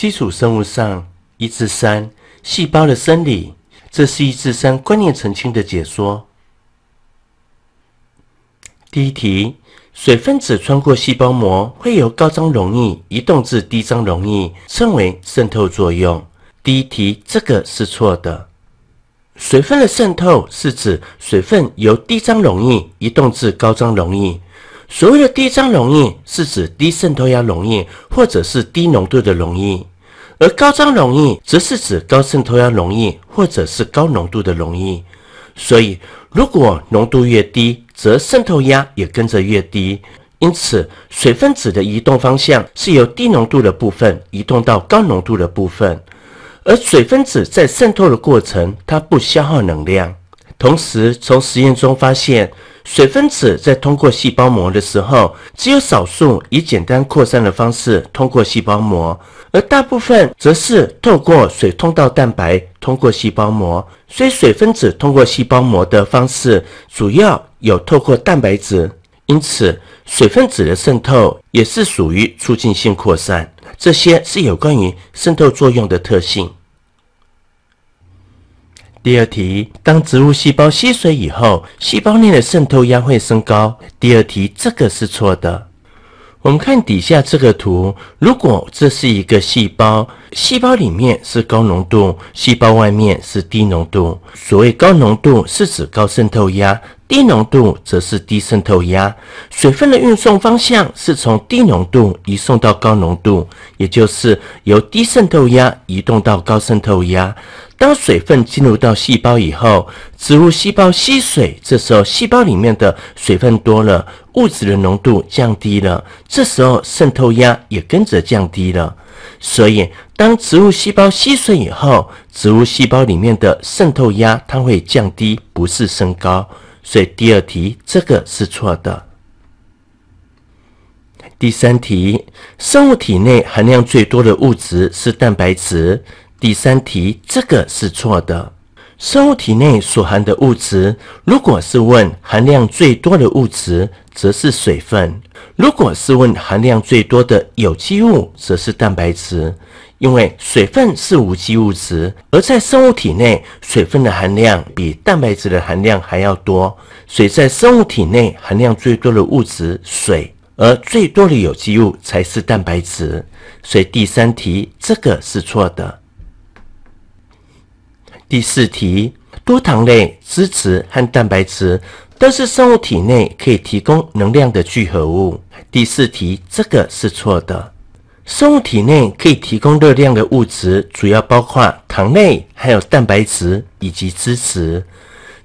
基础生物上一至三细胞的生理，这是一至三观念澄清的解说。第一题，水分子穿过细胞膜会由高张溶液移动至低张溶液，称为渗透作用。第一题这个是错的，水分的渗透是指水分由低张溶液移动至高张溶液。所谓的低张溶液是指低渗透压溶液，或者是低浓度的溶液。而高张溶液则是指高渗透压溶液，或者是高浓度的溶液。所以，如果浓度越低，则渗透压也跟着越低。因此，水分子的移动方向是由低浓度的部分移动到高浓度的部分。而水分子在渗透的过程，它不消耗能量。同时，从实验中发现，水分子在通过细胞膜的时候，只有少数以简单扩散的方式通过细胞膜，而大部分则是透过水通道蛋白通过细胞膜。所以，水分子通过细胞膜的方式主要有透过蛋白质，因此水分子的渗透也是属于促进性扩散。这些是有关于渗透作用的特性。第二题，当植物细胞吸水以后，细胞内的渗透压会升高。第二题这个是错的。我们看底下这个图，如果这是一个细胞，细胞里面是高浓度，细胞外面是低浓度。所谓高浓度是指高渗透压。低浓度则是低渗透压，水分的运送方向是从低浓度移送到高浓度，也就是由低渗透压移动到高渗透压。当水分进入到细胞以后，植物细胞吸水，这时候细胞里面的水分多了，物质的浓度降低了，这时候渗透压也跟着降低了。所以，当植物细胞吸水以后，植物细胞里面的渗透压它会降低，不是升高。所以第二题这个是错的。第三题，生物体内含量最多的物质是蛋白质。第三题这个是错的。生物体内所含的物质，如果是问含量最多的物质，则是水分；如果是问含量最多的有机物，则是蛋白质。因为水分是无机物质，而在生物体内，水分的含量比蛋白质的含量还要多。水在生物体内含量最多的物质，水，而最多的有机物才是蛋白质。所以第三题这个是错的。第四题，多糖类、脂质和蛋白质都是生物体内可以提供能量的聚合物。第四题这个是错的。生物体内可以提供热量的物质主要包括糖类、还有蛋白质以及脂质。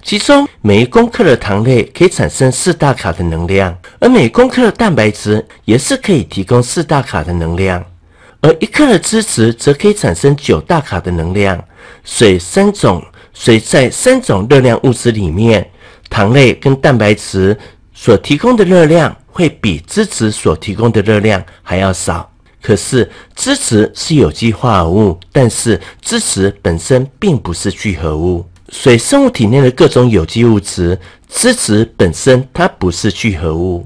其中，每一公克的糖类可以产生四大卡的能量，而每公克的蛋白质也是可以提供四大卡的能量，而一克的脂质则可以产生九大卡的能量。水三种水在三种热量物质里面，糖类跟蛋白质所提供的热量会比脂质所提供的热量还要少。可是，支持是有机化合物，但是支持本身并不是聚合物。水生物体内的各种有机物质，支持本身它不是聚合物，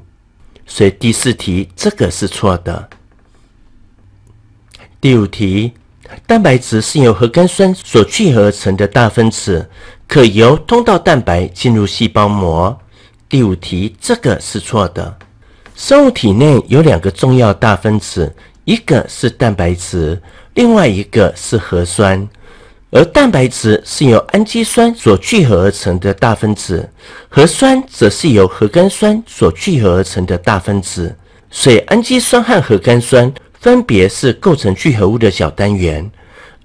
所以第四题这个是错的。第五题，蛋白质是由核苷酸所聚合成的大分子，可由通道蛋白进入细胞膜。第五题这个是错的。生物体内有两个重要大分子。一个是蛋白质，另外一个是核酸，而蛋白质是由氨基酸所聚合而成的大分子，核酸则是由核苷酸所聚合而成的大分子。所以，氨基酸和核苷酸分别是构成聚合物的小单元，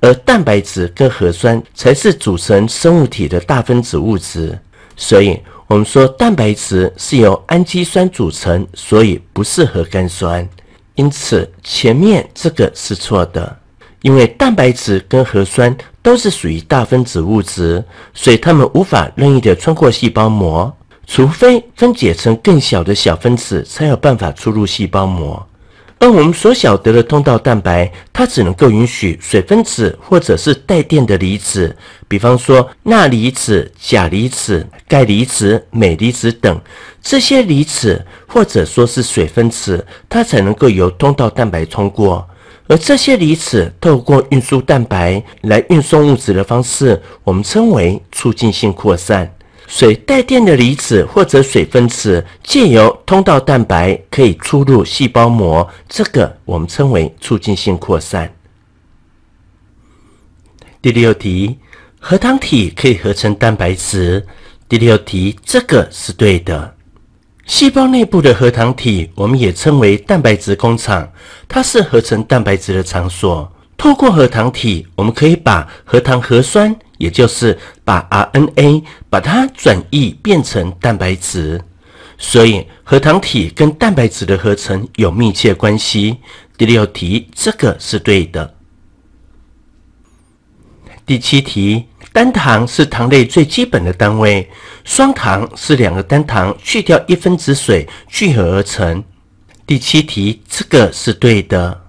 而蛋白质跟核酸才是组成生物体的大分子物质。所以我们说蛋白质是由氨基酸组成，所以不是核苷酸。因此，前面这个是错的，因为蛋白质跟核酸都是属于大分子物质，所以它们无法任意的穿过细胞膜，除非分解成更小的小分子，才有办法出入细胞膜。而我们所晓得的通道蛋白，它只能够允许水分子或者是带电的离子，比方说钠离子、钾离子、钙离子、镁离子等这些离子，或者说是水分子，它才能够由通道蛋白通过。而这些离子透过运输蛋白来运送物质的方式，我们称为促进性扩散。水带电的离子或者水分子，借由通道蛋白可以出入细胞膜，这个我们称为促进性扩散。第六题，核糖体可以合成蛋白质。第六题，这个是对的。细胞内部的核糖体，我们也称为蛋白质工厂，它是合成蛋白质的场所。透过核糖体，我们可以把核糖核酸。也就是把 RNA 把它转译变成蛋白质，所以核糖体跟蛋白质的合成有密切关系。第六题这个是对的。第七题单糖是糖类最基本的单位，双糖是两个单糖去掉一分子水聚合而成。第七题这个是对的。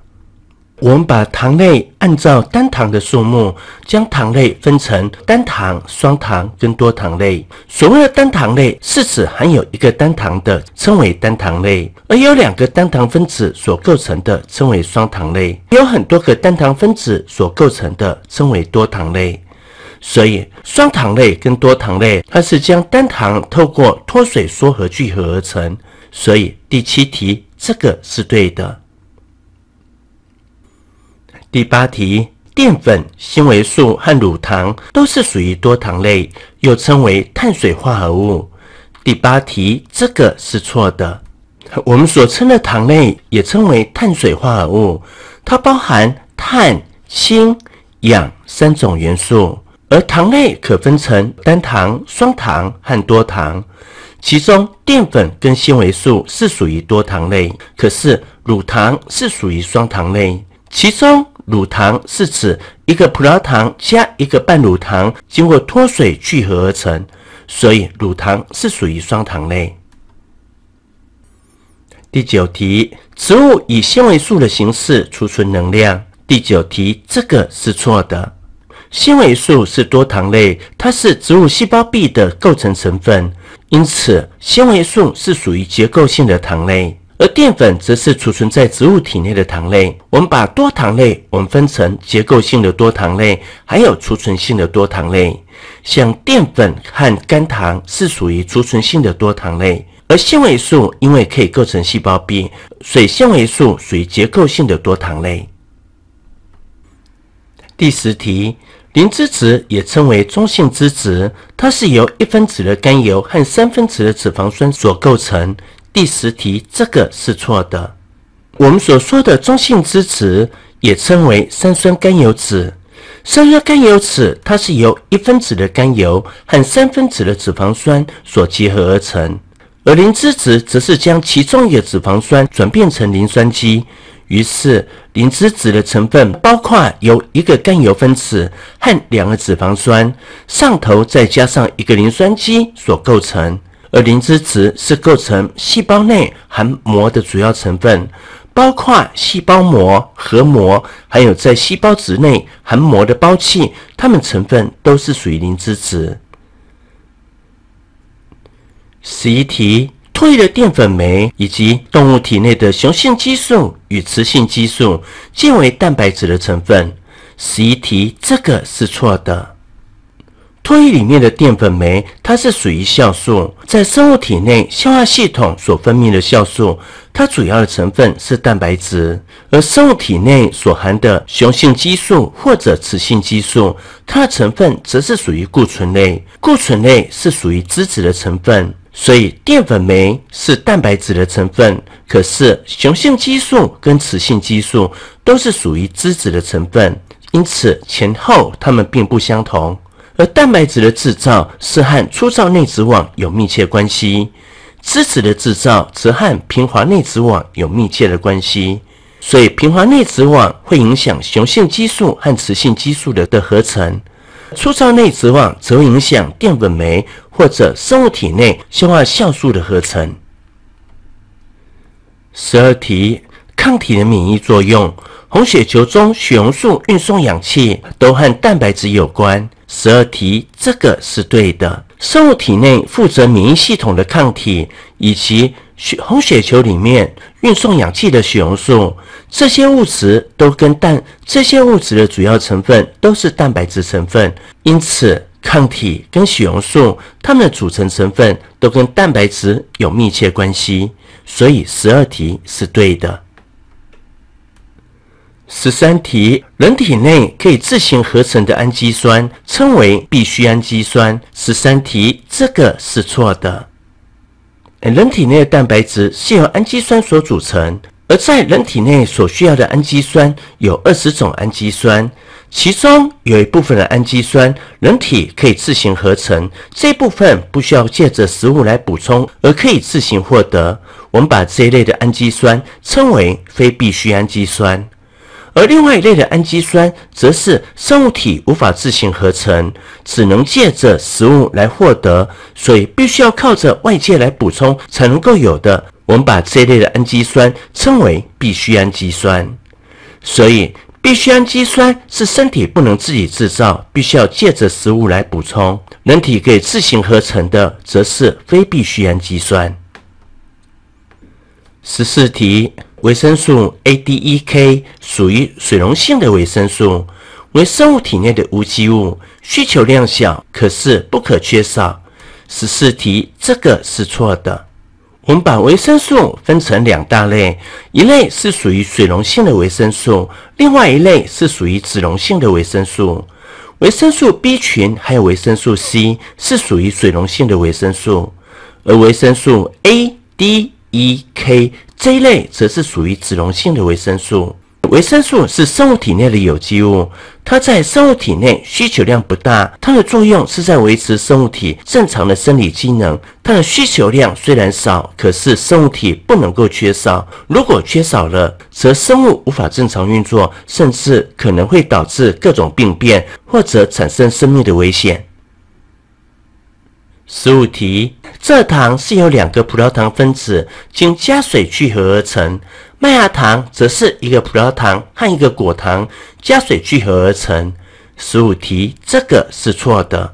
我们把糖类按照单糖的数目，将糖类分成单糖、双糖跟多糖类。所谓的单糖类是指含有一个单糖的，称为单糖类；而由两个单糖分子所构成的，称为双糖类；有很多个单糖分子所构成的，称为多糖类。所以，双糖类跟多糖类，它是将单糖透过脱水缩合聚合而成。所以，第七题这个是对的。第八题，淀粉、纤维素和乳糖都是属于多糖类，又称为碳水化合物。第八题，这个是错的。我们所称的糖类也称为碳水化合物，它包含碳、氢、氧三种元素。而糖类可分成单糖、双糖和多糖，其中淀粉跟纤维素是属于多糖类，可是乳糖是属于双糖类，其中。乳糖是指一个葡萄糖加一个半乳糖经过脱水聚合而成，所以乳糖是属于双糖类。第九题，植物以纤维素的形式储存能量。第九题这个是错的，纤维素是多糖类，它是植物细胞壁的构成成分，因此纤维素是属于结构性的糖类。而淀粉则是储存在植物体内的糖类。我们把多糖类，我们分成结构性的多糖类，还有储存性的多糖类。像淀粉和甘糖是属于储存性的多糖类，而纤维素因为可以构成细胞壁，所以纤维素属于结构性的多糖类。第十题，磷脂质也称为中性脂质，它是由一分子的甘油和三分子的脂肪酸所构成。第十题，这个是错的。我们所说的中性脂质也称为三酸甘油酯。三酸甘油酯它是由一分子的甘油和三分子的脂肪酸所结合而成，而磷脂质则是将其中个脂肪酸转变成磷酸基。于是，磷脂质的成分包括由一个甘油分子和两个脂肪酸上头再加上一个磷酸基所构成。而磷脂质是构成细胞内含膜的主要成分，包括细胞膜、核膜，还有在细胞质内含膜的胞器，它们成分都是属于磷脂质。十一题，唾液淀粉酶以及动物体内的雄性激素与雌性激素均为蛋白质的成分。十一题这个是错的。唾液里面的淀粉酶，它是属于酵素，在生物体内消化系统所分泌的酵素，它主要的成分是蛋白质；而生物体内所含的雄性激素或者雌性激素，它的成分则是属于固醇类。固醇类是属于脂质的成分，所以淀粉酶是蛋白质的成分，可是雄性激素跟雌性激素都是属于脂质的成分，因此前后它们并不相同。而蛋白质的制造是和粗糙内质网有密切关系，脂质的制造则和平滑内质网有密切的关系。所以，平滑内质网会影响雄性激素和雌性激素的的合成，粗糙内质网则影响淀粉酶或者生物体内消化酵素的合成。十二题，抗体的免疫作用。红血球中血红素运送氧气都和蛋白质有关。十二题这个是对的。生物体内负责免疫系统的抗体，以及血红血球里面运送氧气的血红素，这些物质都跟蛋这些物质的主要成分都是蛋白质成分。因此，抗体跟血红素它们的组成成分都跟蛋白质有密切关系。所以，十二题是对的。十三题，人体内可以自行合成的氨基酸称为必需氨基酸。十三题，这个是错的。人体内的蛋白质是由氨基酸所组成，而在人体内所需要的氨基酸有二十种氨基酸，其中有一部分的氨基酸人体可以自行合成，这部分不需要借着食物来补充，而可以自行获得。我们把这一类的氨基酸称为非必需氨基酸。而另外一类的氨基酸，则是生物体无法自行合成，只能借着食物来获得，所以必须要靠着外界来补充才能够有的。我们把这一类的氨基酸称为必需氨基酸。所以，必需氨基酸是身体不能自己制造，必须要借着食物来补充。人体可以自行合成的，则是非必需氨基酸。十四题。维生素 A、D、E、K 属于水溶性的维生素，微生物体内的无机物需求量小，可是不可缺少。十四题这个是错的。我们把维生素分成两大类，一类是属于水溶性的维生素，另外一类是属于脂溶性的维生素。维生素 B 群还有维生素 C 是属于水溶性的维生素，而维生素 A、D。E、K、J 类则是属于脂溶性的维生素。维生素是生物体内的有机物，它在生物体内需求量不大，它的作用是在维持生物体正常的生理机能。它的需求量虽然少，可是生物体不能够缺少。如果缺少了，则生物无法正常运作，甚至可能会导致各种病变，或者产生生命的危险。十五题。蔗糖是由两个葡萄糖分子经加水聚合而成，麦芽糖则是一个葡萄糖和一个果糖加水聚合而成。十五题这个是错的，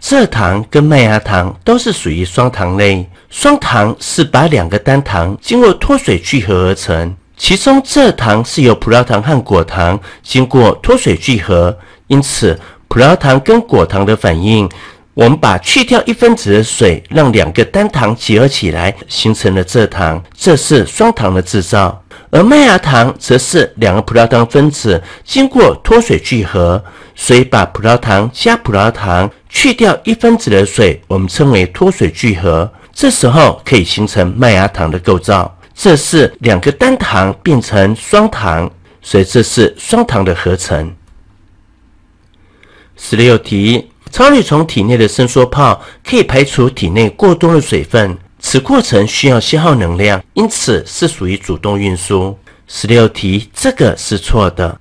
蔗糖跟麦芽糖都是属于双糖类，双糖是把两个单糖经过脱水聚合而成，其中蔗糖是由葡萄糖和果糖经过脱水聚合，因此葡萄糖跟果糖的反应。我们把去掉一分子的水，让两个单糖结合起来，形成了蔗糖，这是双糖的制造。而麦芽糖则是两个葡萄糖分子经过脱水聚合，所以把葡萄糖加葡萄糖，去掉一分子的水，我们称为脱水聚合。这时候可以形成麦芽糖的构造，这是两个单糖变成双糖，所以这是双糖的合成。十六题。草履虫体内的伸缩泡可以排除体内过多的水分，此过程需要消耗能量，因此是属于主动运输。十六题这个是错的，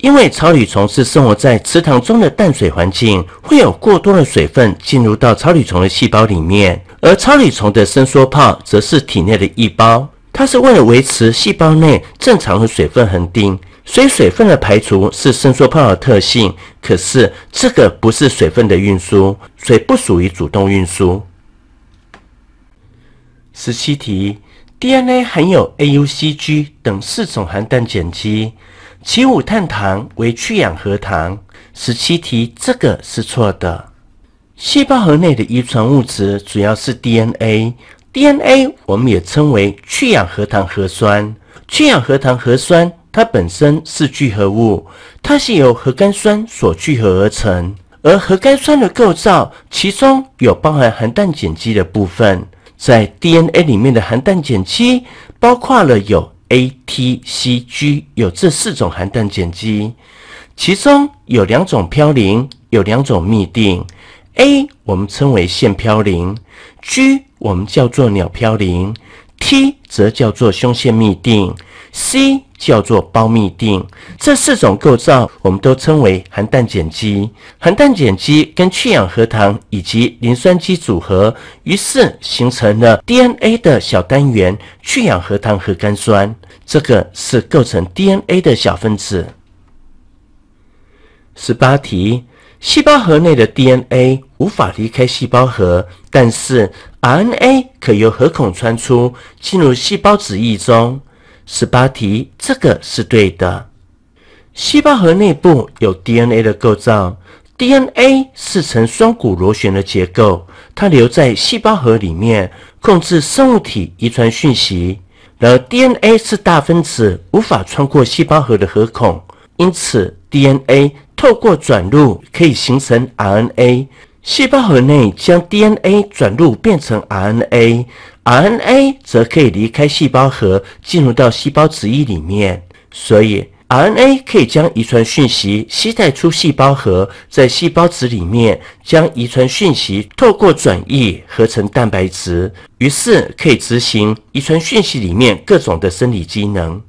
因为草履虫是生活在池塘中的淡水环境，会有过多的水分进入到草履虫的细胞里面，而草履虫的伸缩泡则是体内的一包，它是为了维持细胞内正常的水分恒定。虽水分的排除是伸缩泡的特性，可是这个不是水分的运输，水不属于主动运输。十七题，DNA 含有 A、U、C、G 等四种含氮碱基，其五碳糖为去氧核糖。十七题这个是错的。细胞核内的遗传物质主要是 DNA，DNA 我们也称为去氧核糖核酸，去氧核糖核酸。它本身是聚合物，它是由核苷酸所聚合而成。而核苷酸的构造，其中有包含含氮碱基的部分，在 DNA 里面的含氮碱基包括了有 ATCG，有这四种含氮碱基，其中有两种嘌呤，有两种嘧啶。A 我们称为腺嘌呤，G 我们叫做鸟嘌呤，T 则叫做胸腺嘧啶。C 叫做胞嘧啶，这四种构造我们都称为含氮碱基。含氮碱基跟去氧核糖以及磷酸基组合，于是形成了 DNA 的小单元——去氧核糖核苷酸。这个是构成 DNA 的小分子。十八题：细胞核内的 DNA 无法离开细胞核，但是 RNA 可由核孔穿出，进入细胞质液中。十八题，这个是对的。细胞核内部有 DNA 的构造，DNA 是呈双股螺旋的结构，它留在细胞核里面，控制生物体遗传讯息。而 DNA 是大分子，无法穿过细胞核的核孔，因此 DNA 透过转录可以形成 RNA。细胞核内将 DNA 转录变成 RNA。RNA 则可以离开细胞核，进入到细胞质液里面，所以 RNA 可以将遗传讯息携带出细胞核，在细胞质里面将遗传讯息透过转移合成蛋白质，于是可以执行遗传讯息里面各种的生理机能。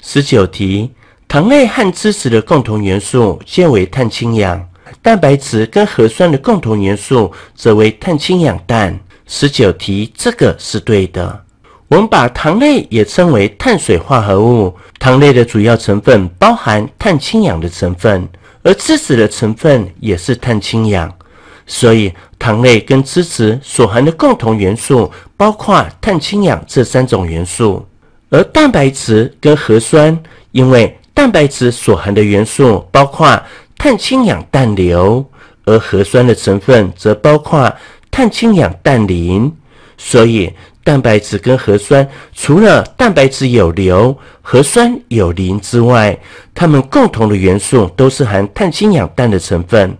十九题，糖类和脂质的共同元素皆为碳、氢、氧；蛋白质跟核酸的共同元素则为碳、氢、氧、氮。十九题，这个是对的。我们把糖类也称为碳水化合物，糖类的主要成分包含碳、氢、氧的成分，而脂质的成分也是碳、氢、氧，所以糖类跟脂质所含的共同元素包括碳、氢、氧这三种元素。而蛋白质跟核酸，因为蛋白质所含的元素包括碳、氢、氧、氮、硫，而核酸的成分则包括。碳、氢、氧、氮、磷，所以蛋白质跟核酸除了蛋白质有硫、核酸有磷之外，它们共同的元素都是含碳、氢、氧、氮的成分。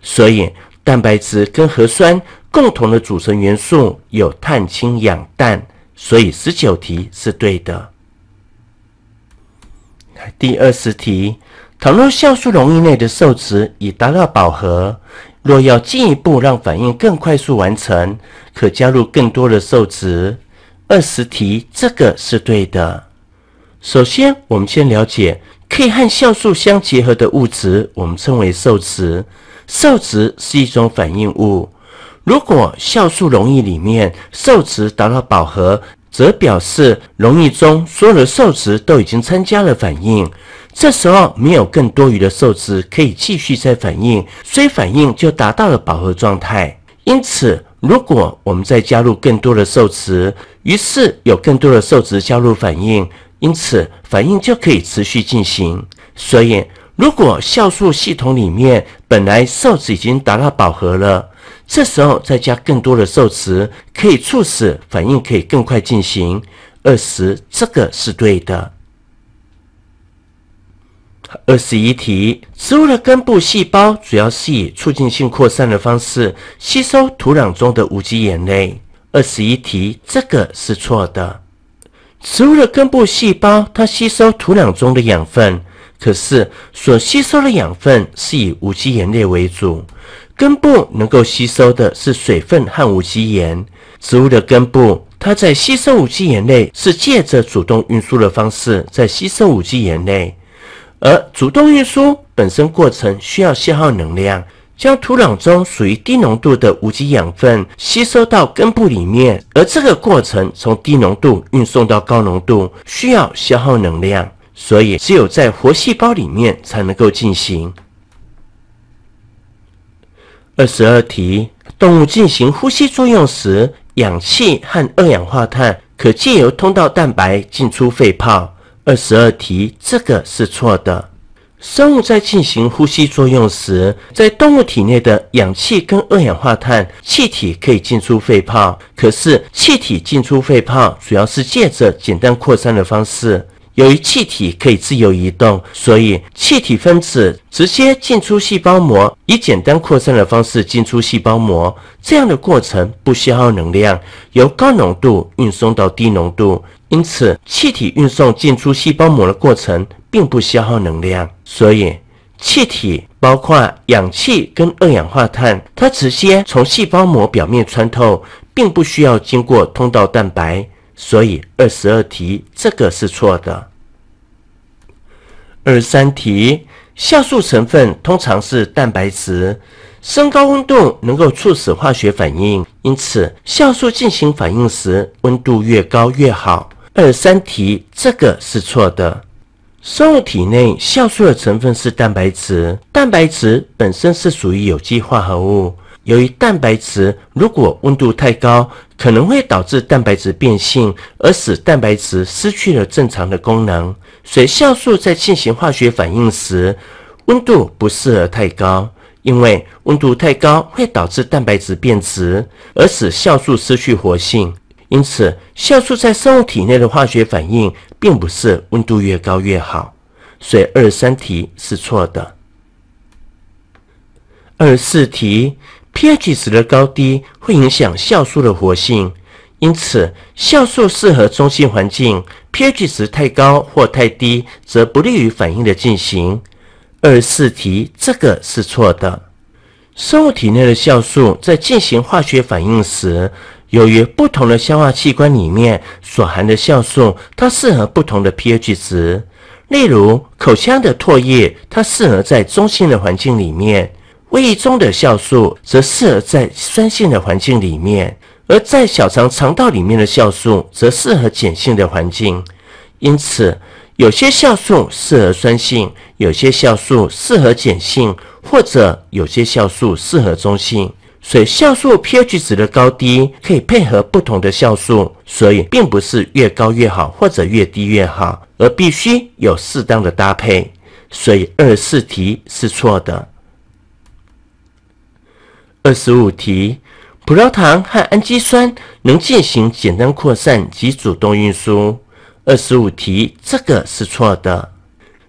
所以蛋白质跟核酸共同的组成元素有碳、氢、氧、氮。所以十九题是对的。第二十题，倘若酵素溶液内的受质已达到饱和。若要进一步让反应更快速完成，可加入更多的受值。二十题，这个是对的。首先，我们先了解，可以和酵素相结合的物质，我们称为受值。受值是一种反应物。如果酵素溶液里面受值达到饱和，则表示溶液中所有的受值都已经参加了反应。这时候没有更多余的受质可以继续再反应，所以反应就达到了饱和状态。因此，如果我们再加入更多的受质，于是有更多的受质加入反应，因此反应就可以持续进行。所以，如果酵素系统里面本来受质已经达到饱和了，这时候再加更多的受质，可以促使反应可以更快进行。二十，这个是对的。二十一题，植物的根部细胞主要是以促进性扩散的方式吸收土壤中的无机盐类。二十一题，这个是错的。植物的根部细胞，它吸收土壤中的养分，可是所吸收的养分是以无机盐类为主。根部能够吸收的是水分和无机盐。植物的根部，它在吸收无机盐类是借着主动运输的方式在吸收无机盐类。而主动运输本身过程需要消耗能量，将土壤中属于低浓度的无机养分吸收到根部里面，而这个过程从低浓度运送到高浓度需要消耗能量，所以只有在活细胞里面才能够进行。二十二题，动物进行呼吸作用时，氧气和二氧化碳可借由通道蛋白进出肺泡。二十二题，这个是错的。生物在进行呼吸作用时，在动物体内的氧气跟二氧化碳气体可以进出肺泡。可是，气体进出肺泡主要是借着简单扩散的方式。由于气体可以自由移动，所以气体分子直接进出细胞膜，以简单扩散的方式进出细胞膜。这样的过程不消耗能量，由高浓度运送到低浓度。因此，气体运送进出细胞膜的过程并不消耗能量，所以气体包括氧气跟二氧化碳，它直接从细胞膜表面穿透，并不需要经过通道蛋白。所以二十二题这个是错的。二十三题，酵素成分通常是蛋白质，升高温度能够促使化学反应，因此酵素进行反应时温度越高越好。二三题这个是错的。生物体内酵素的成分是蛋白质，蛋白质本身是属于有机化合物。由于蛋白质如果温度太高，可能会导致蛋白质变性，而使蛋白质失去了正常的功能。所以酵素在进行化学反应时，温度不适合太高，因为温度太高会导致蛋白质变质，而使酵素失去活性。因此，酵素在生物体内的化学反应并不是温度越高越好，所以二十三题是错的。二十四题，pH 值的高低会影响酵素的活性，因此酵素适合中性环境，pH 值太高或太低则不利于反应的进行。二十四题这个是错的。生物体内的酵素在进行化学反应时。由于不同的消化器官里面所含的酵素，它适合不同的 pH 值。例如，口腔的唾液，它适合在中性的环境里面；胃中的酵素则适合在酸性的环境里面；而在小肠肠道里面的酵素则适合碱性的环境。因此，有些酵素适合酸性，有些酵素适合碱性，或者有些酵素适合中性。水酵素 pH 值的高低可以配合不同的酵素，所以并不是越高越好或者越低越好，而必须有适当的搭配。所以二十四题是错的。二十五题，葡萄糖和氨基酸能进行简单扩散及主动运输。二十五题这个是错的。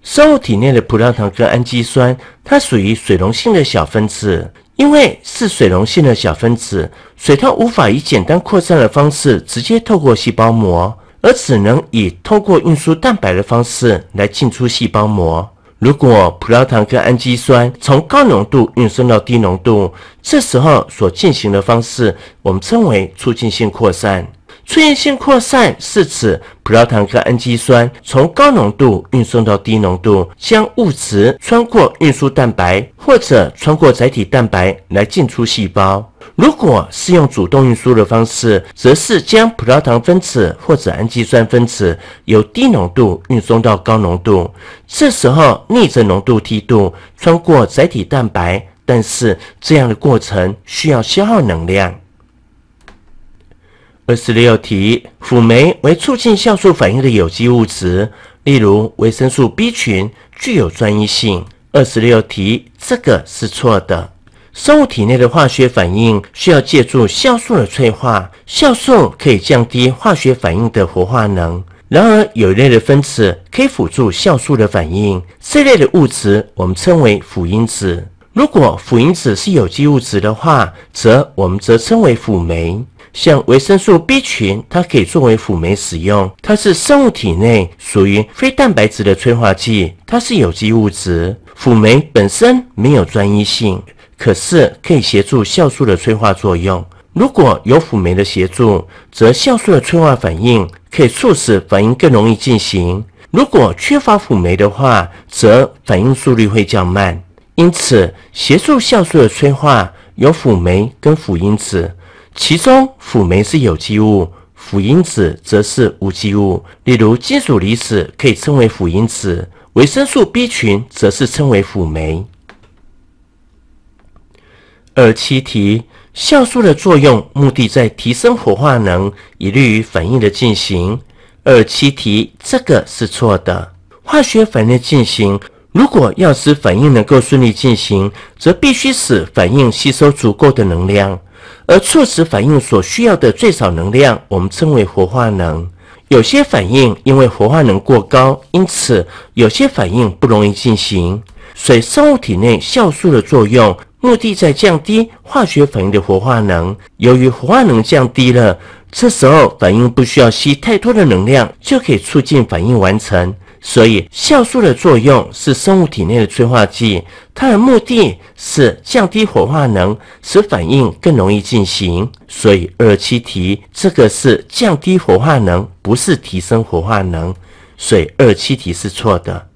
生物体内的葡萄糖跟氨基酸，它属于水溶性的小分子。因为是水溶性的小分子，水它无法以简单扩散的方式直接透过细胞膜，而只能以透过运输蛋白的方式来进出细胞膜。如果葡萄糖跟氨基酸从高浓度运送到低浓度，这时候所进行的方式，我们称为促进性扩散。出越性扩散是指葡萄糖和氨基酸从高浓度运送到低浓度，将物质穿过运输蛋白或者穿过载体蛋白来进出细胞。如果是用主动运输的方式，则是将葡萄糖分子或者氨基酸分子由低浓度运送到高浓度。这时候逆着浓度梯度穿过载体蛋白，但是这样的过程需要消耗能量。二十六题，辅酶为促进酵素反应的有机物质，例如维生素 B 群，具有专一性。二十六题，这个是错的。生物体内的化学反应需要借助酵素的催化，酵素可以降低化学反应的活化能。然而，有一类的分子可以辅助酵素的反应，这类的物质我们称为辅因子。如果辅因子是有机物质的话，则我们则称为辅酶。像维生素 B 群，它可以作为辅酶使用。它是生物体内属于非蛋白质的催化剂，它是有机物质。辅酶本身没有专一性，可是可以协助酵素的催化作用。如果有辅酶的协助，则酵素的催化反应可以促使反应更容易进行。如果缺乏辅酶的话，则反应速率会较慢。因此，协助酵素的催化有辅酶跟辅因子。其中辅酶是有机物，辅因子则是无机物，例如金属离子可以称为辅因子，维生素 B 群则是称为辅酶。二七题，酵素的作用目的在提升活化能，以利于反应的进行。二七题这个是错的，化学反应进行，如果要使反应能够顺利进行，则必须使反应吸收足够的能量。而促使反应所需要的最少能量，我们称为活化能。有些反应因为活化能过高，因此有些反应不容易进行。水生物体内酵素的作用，目的在降低化学反应的活化能。由于活化能降低了，这时候反应不需要吸太多的能量，就可以促进反应完成。所以，酵素的作用是生物体内的催化剂，它的目的是降低火化能，使反应更容易进行。所以，二七题这个是降低火化能，不是提升火化能，所以二七题是错的。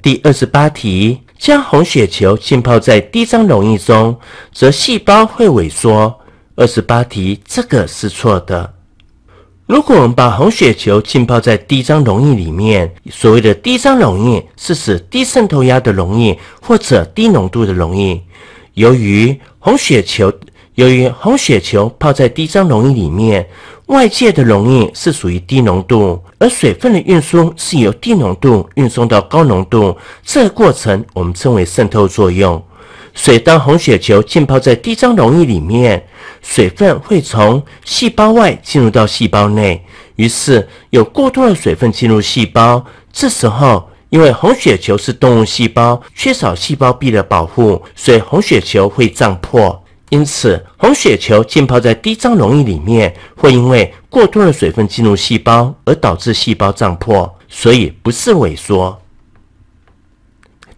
第二十八题，将红血球浸泡在低张溶液中，则细胞会萎缩。二十八题这个是错的。如果我们把红血球浸泡在低张溶液里面，所谓的低张溶液是指低渗透压的溶液或者低浓度的溶液。由于红血球由于红血球泡在低张溶液里面，外界的溶液是属于低浓度，而水分的运输是由低浓度运送到高浓度，这个过程我们称为渗透作用。水当红血球浸泡在低张溶液里面，水分会从细胞外进入到细胞内，于是有过多的水分进入细胞。这时候，因为红血球是动物细胞，缺少细胞壁的保护，所以红血球会胀破。因此，红血球浸泡在低张溶液里面，会因为过多的水分进入细胞而导致细胞胀破，所以不是萎缩。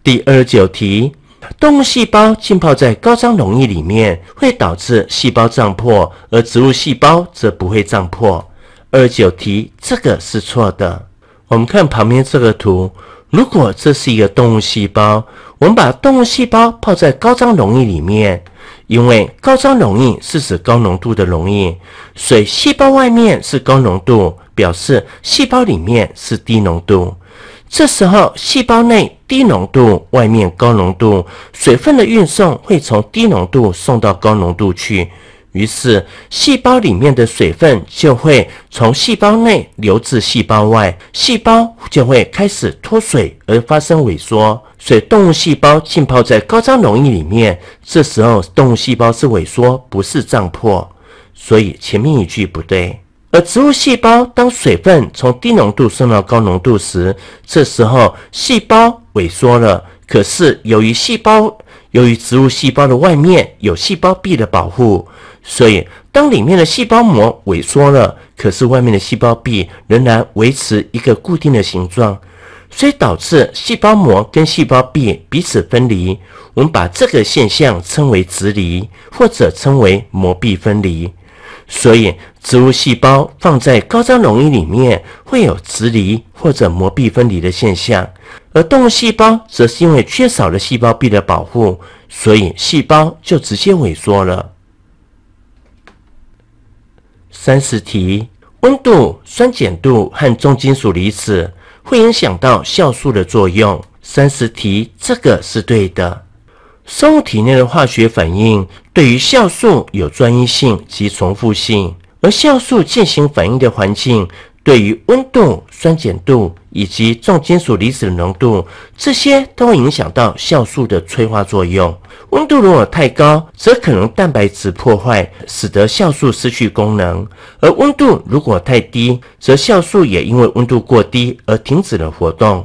第二十九题。动物细胞浸泡在高张溶液里面会导致细胞胀破，而植物细胞则不会胀破。二九题这个是错的。我们看旁边这个图，如果这是一个动物细胞，我们把动物细胞泡在高张溶液里面，因为高张溶液是指高浓度的溶液，水细胞外面是高浓度，表示细胞里面是低浓度。这时候，细胞内低浓度，外面高浓度，水分的运送会从低浓度送到高浓度去，于是细胞里面的水分就会从细胞内流至细胞外，细胞就会开始脱水而发生萎缩。所以动物细胞浸泡在高张溶液里面，这时候动物细胞是萎缩，不是胀破。所以前面一句不对。而植物细胞当水分从低浓度升到高浓度时，这时候细胞萎缩了。可是由于细胞，由于植物细胞的外面有细胞壁的保护，所以当里面的细胞膜萎缩了，可是外面的细胞壁仍然维持一个固定的形状，所以导致细胞膜跟细胞壁彼此分离。我们把这个现象称为“植离”，或者称为“膜壁分离”。所以，植物细胞放在高张溶液里面会有植离或者膜壁分离的现象，而动物细胞则是因为缺少了细胞壁的保护，所以细胞就直接萎缩了。三十题，温度、酸碱度和重金属离子会影响到酵素的作用。三十题，这个是对的。生物体内的化学反应对于酵素有专一性及重复性，而酵素进行反应的环境对于温度、酸碱度以及重金属离子的浓度，这些都会影响到酵素的催化作用。温度如果太高，则可能蛋白质破坏，使得酵素失去功能；而温度如果太低，则酵素也因为温度过低而停止了活动。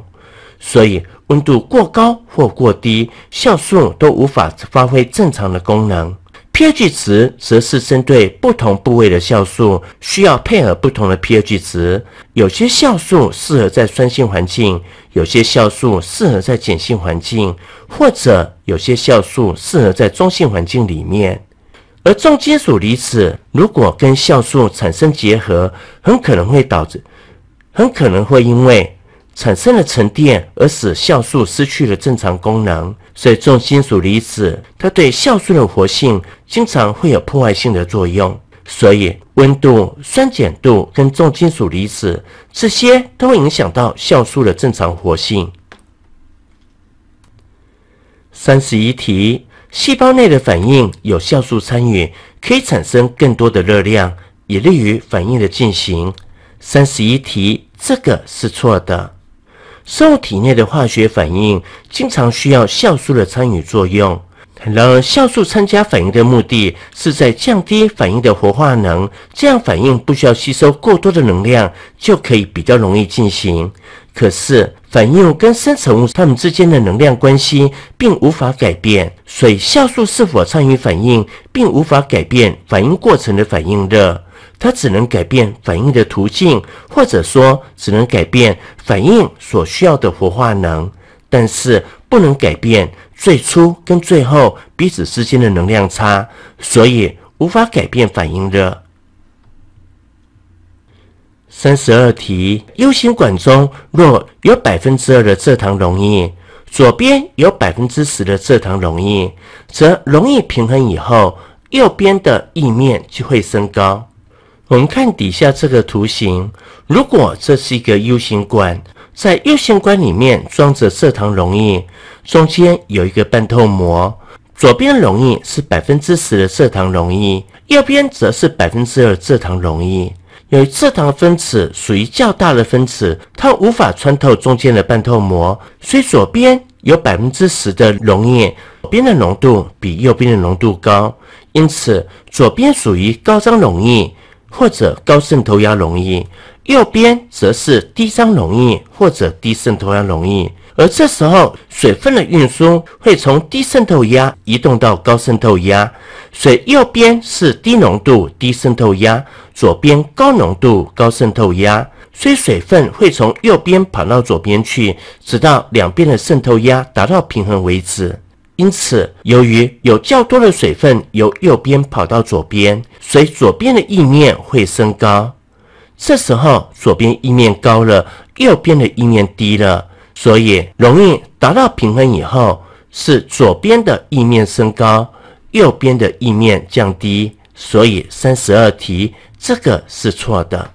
所以温度过高或过低，酵素都无法发挥正常的功能。pH 值则是针对不同部位的酵素需要配合不同的 pH 值。有些酵素适合在酸性环境，有些酵素适合在碱性环境，或者有些酵素适合在中性环境里面。而重金属离子如果跟酵素产生结合，很可能会导致，很可能会因为。产生了沉淀，而使酵素失去了正常功能。所以，重金属离子它对酵素的活性经常会有破坏性的作用。所以，温度、酸碱度跟重金属离子这些都会影响到酵素的正常活性。三十一题，细胞内的反应有酵素参与，可以产生更多的热量，以利于反应的进行。三十一题这个是错的。生物体内的化学反应经常需要酵素的参与作用。然而，酵素参加反应的目的是在降低反应的活化能，这样反应不需要吸收过多的能量就可以比较容易进行。可是，反应物跟生成物它们之间的能量关系并无法改变，所以酵素是否参与反应并无法改变反应过程的反应热。它只能改变反应的途径，或者说只能改变反应所需要的活化能，但是不能改变最初跟最后彼此之间的能量差，所以无法改变反应热。三十二题：U 型管中若有百分之二的蔗糖溶液，左边有百分之十的蔗糖溶液，则溶液平衡以后，右边的液面就会升高。我们看底下这个图形，如果这是一个 U 型管，在 U 型管里面装着蔗糖溶液，中间有一个半透膜，左边溶液是百分之十的蔗糖溶液，右边则是百分之二蔗糖溶液。由于蔗糖分子属于较大的分子，它无法穿透中间的半透膜，所以左边有百分之十的溶液，左边的浓度比右边的浓度高，因此左边属于高张溶液。或者高渗透压溶液，右边则是低张溶液或者低渗透压溶液，而这时候水分的运输会从低渗透压移动到高渗透压。水右边是低浓度低渗透压，左边高浓度高渗透压，所以水分会从右边跑到左边去，直到两边的渗透压达到平衡为止。因此，由于有较多的水分由右边跑到左边，所以左边的意面会升高。这时候，左边意面高了，右边的意面低了，所以容易达到平衡以后，是左边的意面升高，右边的意面降低。所以三十二题这个是错的。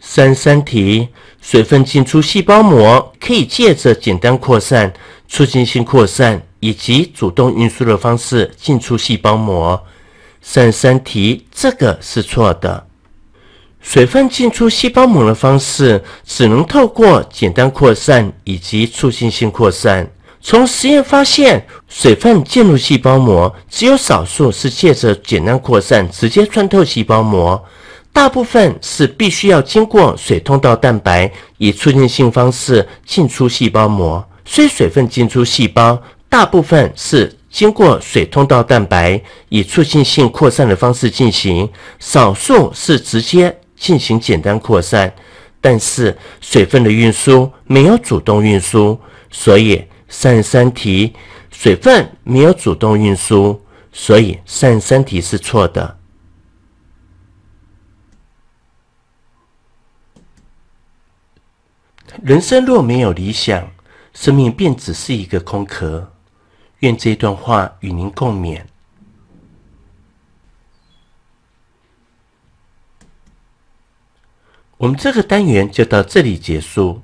三三题。水分进出细胞膜可以借着简单扩散、促进性扩散以及主动运输的方式进出细胞膜。三三题这个是错的，水分进出细胞膜的方式只能透过简单扩散以及促进性扩散。从实验发现，水分进入细胞膜只有少数是借着简单扩散直接穿透细胞膜。大部分是必须要经过水通道蛋白以促进性方式进出细胞膜。虽水分进出细胞大部分是经过水通道蛋白以促进性扩散的方式进行，少数是直接进行简单扩散。但是水分的运输没有主动运输，所以三十三题水分没有主动运输，所以三十三题是错的。人生若没有理想，生命便只是一个空壳。愿这段话与您共勉。我们这个单元就到这里结束。